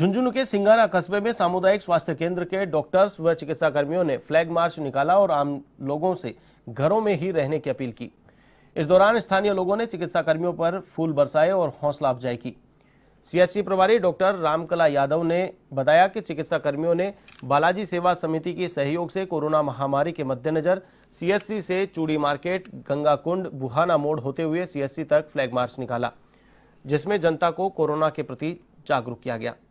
झुंझुनू के सिंगाना कस्बे में सामुदायिक स्वास्थ्य केंद्र के डॉक्टर्स व चिकित्सा कर्मियों ने फ्लैग मार्च निकाला और आम लोगों से घरों में ही रहने की अपील की इस दौरान स्थानीय लोगों ने चिकित्सा कर्मियों पर फूल बरसाए और हौसला अफजाई की सीएससी प्रभारी डॉक्टर रामकला यादव ने बताया कि चिकित्सा कर्मियों ने बालाजी सेवा समिति के सहयोग से कोरोना महामारी के मद्देनजर सीएससी से चूड़ी मार्केट गंगा कुंड बुहाना मोड़ होते हुए सीएससी तक फ्लैग मार्च निकाला जिसमें जनता को कोरोना के प्रति जागरूक किया गया